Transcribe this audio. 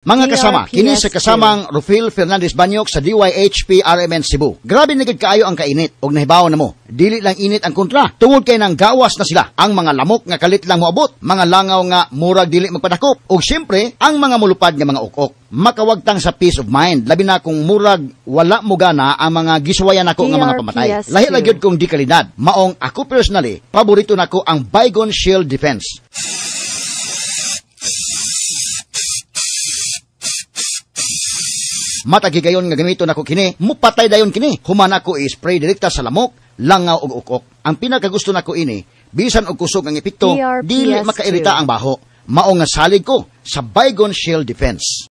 Mga kasama, kini sa kasamang Rufil Fernandez Banyok sa DYHP RMN Cebu. Grabe na kaayo ang kainit og nahibaw na mo. Dili lang init ang kontra. Tungod kay nang gawas na sila ang mga lamok nga kalit lang moabot, mga langaw nga murag dili magpadakop ug siyempre ang mga mulupad nga mga ukok. Makawagtang sa peace of mind labi na kung murag wala mo gana ang mga giswayan nako nga mga pamatay. Lahi la kong di kalidad. Maong ako personally, paborito nako ang Bygone Shield Defense. Dios. Matagi nga gamito nako kini, mupatay dayon kini. Human ako i-spray direkta sa lamok, langaw ug ukok. Ang pinakagusto nako ini, bisan og kusog ang epekto, dili e makairita ang baho. Mao nga salig ko sa Baygon Shield Defense.